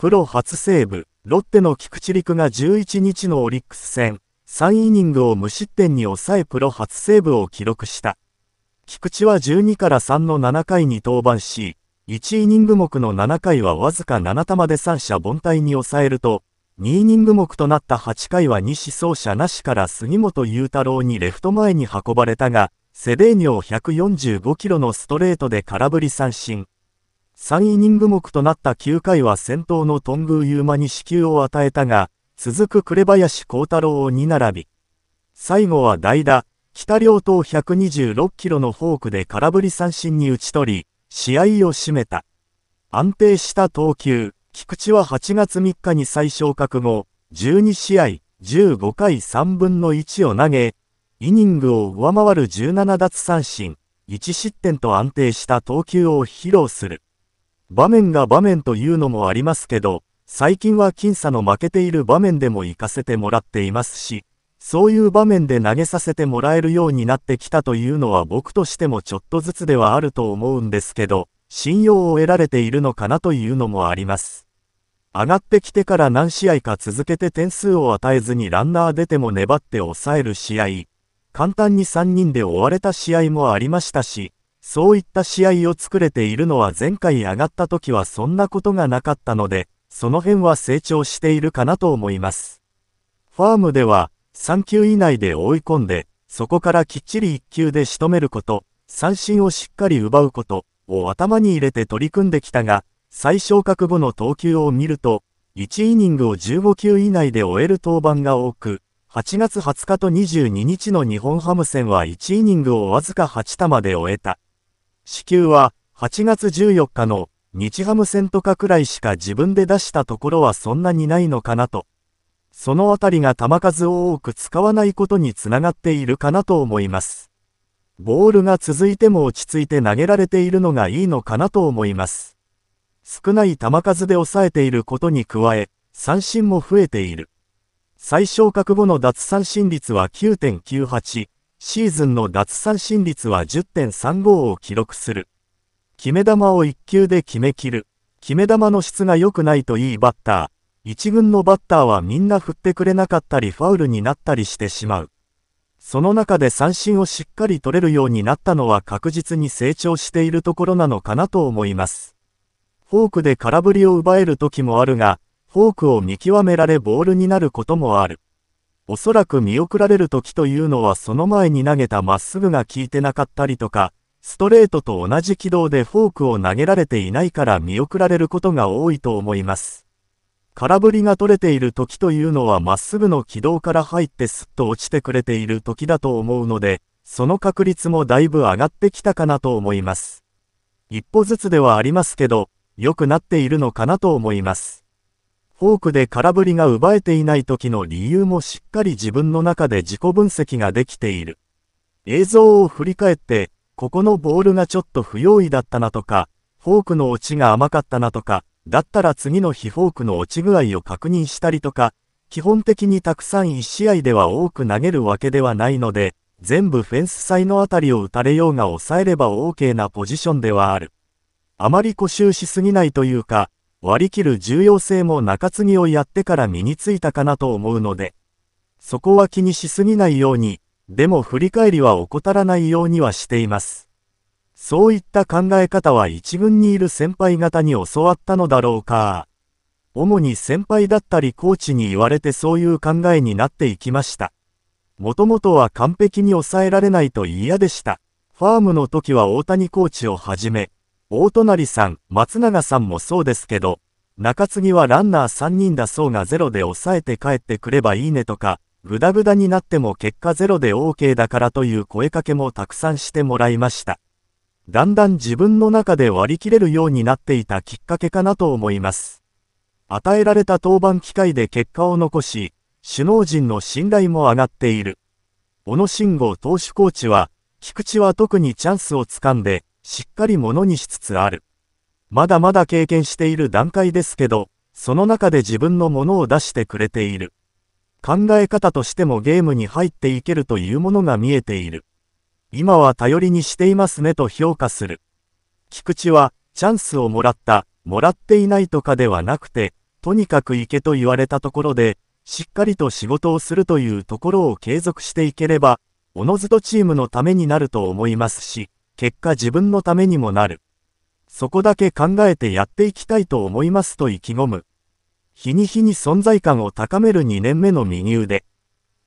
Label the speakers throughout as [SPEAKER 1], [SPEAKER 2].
[SPEAKER 1] プロ初セーブ、ロッテの菊池陸が11日のオリックス戦、3イニングを無失点に抑えプロ初セーブを記録した。菊池は12から3の7回に登板し、1イニング目の7回はわずか7球で三者凡退に抑えると、2イニング目となった8回は西走者なしから杉本裕太郎にレフト前に運ばれたが、セデーニョを145キロのストレートで空振り三振。3イニング目となった9回は先頭の頓宮優馬に死球を与えたが、続く紅林幸太郎を2並び、最後は代打、北両党126キロのフォークで空振り三振に打ち取り、試合を締めた。安定した投球、菊池は8月3日に最小格後、12試合、15回3分の1を投げ、イニングを上回る17奪三振、1失点と安定した投球を披露する。場面が場面というのもありますけど、最近は僅差の負けている場面でも行かせてもらっていますし、そういう場面で投げさせてもらえるようになってきたというのは僕としてもちょっとずつではあると思うんですけど、信用を得られているのかなというのもあります。上がってきてから何試合か続けて点数を与えずにランナー出ても粘って抑える試合、簡単に3人で追われた試合もありましたし、そういった試合を作れているのは前回上がった時はそんなことがなかったので、その辺は成長しているかなと思います。ファームでは、3球以内で追い込んで、そこからきっちり1球で仕留めること、三振をしっかり奪うことを頭に入れて取り組んできたが、最小覚悟の投球を見ると、1イニングを15球以内で終える登板が多く、8月20日と22日の日本ハム戦は1イニングをわずか8球で終えた。支給は8月14日の日ハム戦とかくらいしか自分で出したところはそんなにないのかなと。そのあたりが球数を多く使わないことにつながっているかなと思います。ボールが続いても落ち着いて投げられているのがいいのかなと思います。少ない球数で抑えていることに加え、三振も増えている。最小覚悟の奪三振率は9.98。シーズンの奪三振率は10.35を記録する。決め球を1球で決めきる。決め球の質が良くないといいバッター。1軍のバッターはみんな振ってくれなかったりファウルになったりしてしまう。その中で三振をしっかり取れるようになったのは確実に成長しているところなのかなと思います。フォークで空振りを奪える時もあるが、フォークを見極められボールになることもある。おそらく見送られる時というのはその前に投げたまっすぐが効いてなかったりとか、ストレートと同じ軌道でフォークを投げられていないから見送られることが多いと思います。空振りが取れている時というのはまっすぐの軌道から入ってスッと落ちてくれている時だと思うので、その確率もだいぶ上がってきたかなと思います。一歩ずつではありますけど、良くなっているのかなと思います。フォークで空振りが奪えていない時の理由もしっかり自分の中で自己分析ができている。映像を振り返って、ここのボールがちょっと不用意だったなとか、フォークの落ちが甘かったなとか、だったら次の日フォークの落ち具合を確認したりとか、基本的にたくさん1試合では多く投げるわけではないので、全部フェンス際のあたりを打たれようが抑えれば OK なポジションではある。あまり固執しすぎないというか、割り切る重要性も中継ぎをやってから身についたかなと思うので、そこは気にしすぎないように、でも振り返りは怠らないようにはしています。そういった考え方は一軍にいる先輩方に教わったのだろうか。主に先輩だったりコーチに言われてそういう考えになっていきました。もともとは完璧に抑えられないと嫌でした。ファームの時は大谷コーチをはじめ、大隣さん、松永さんもそうですけど、中継ぎはランナー3人だそうがゼロで抑えて帰ってくればいいねとか、グダグダになっても結果ゼロで OK だからという声かけもたくさんしてもらいました。だんだん自分の中で割り切れるようになっていたきっかけかなと思います。与えられた登板機会で結果を残し、首脳陣の信頼も上がっている。小野慎吾投手コーチは、菊池は特にチャンスをつかんで、しっかりものにしつつある。まだまだ経験している段階ですけど、その中で自分のものを出してくれている。考え方としてもゲームに入っていけるというものが見えている。今は頼りにしていますねと評価する。菊池は、チャンスをもらった、もらっていないとかではなくて、とにかく行けと言われたところで、しっかりと仕事をするというところを継続していければ、おのずとチームのためになると思いますし。結果自分のためにもなる。そこだけ考えてやっていきたいと思いますと意気込む。日に日に存在感を高める2年目の右腕。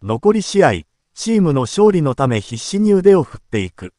[SPEAKER 1] 残り試合、チームの勝利のため必死に腕を振っていく。